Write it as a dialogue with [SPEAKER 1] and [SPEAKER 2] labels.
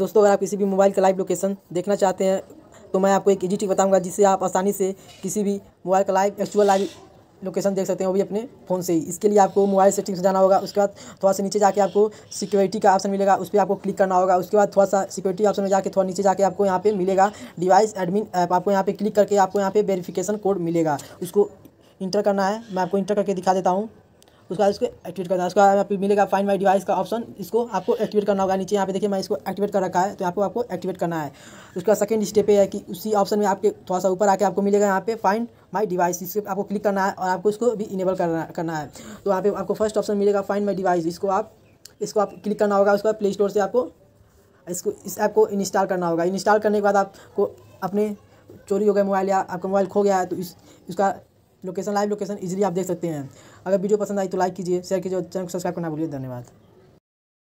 [SPEAKER 1] दोस्तों अगर आप किसी भी मोबाइल का लाइव लोकेशन देखना चाहते हैं तो मैं आपको एक ईजी टिक बताऊंगा जिससे आप आसानी से किसी भी मोबाइल का लाइव एक्चुअल लाइव लोकेशन देख सकते हैं वो भी अपने फ़ोन से ही इसके लिए आपको मोबाइल सेटिंग्स से जाना होगा उसके बाद थोड़ा सा नीचे जाके आपको सिक्योरिटी का ऑप्शन मिलेगा उस पर आपको क्लिक करना होगा उसके बाद थोड़ा सा सिक्योरिटी ऑप्शन में जाके थोड़ा नीचे जाके आपको यहाँ पे मिलेगा डिवाइस एडमिन ऐप आपको यहाँ पे क्लिक करके आपको यहाँ पे वेरिफिकेशन कोड मिलेगा उसको इंटर करना है मैं आपको इंटर करके दिखा देता हूँ उसके बाद इसको एक्टिवेट करना है उसके बाद आपको मिलेगा फाइन माई डिवाइस का ऑप्शन इसको आपको एक्टिवेट करना होगा नीचे यहाँ पे देखिए मैं इसको एक्टिवेट कर रखा है तो आपको आपको एक्टिवेट करना है उसके बाद सेकेंड स्टेप है कि उसी ऑप्शन में आपके थोड़ा सा ऊपर आके आपको मिलेगा यहाँ पे फाइन माई डिवाइस इसको आपको क्लिक करना है और आपको इसको भी इनेबल करना करना है तो यहाँ पे आपको फर्स्ट ऑप्शन मिलेगा फाइन माई डिवाइस इसको आप इसको आप क्लिक करना होगा उसके बाद प्ले स्टोर से आपको इसको इस ऐप को इंस्टॉल करना होगा इंस्टॉल करने के बाद आपको अपने चोरी हो गया मोबाइल या आपका मोबाइल खो गया है तो इस इसका लोकेशन लाइव लोकेशन इजीली आप देख सकते हैं अगर वीडियो पसंद आई तो लाइक कीजिए शेयर कीजिए और चैनल को सब्सक्राइब करना भूलिए धन्यवाद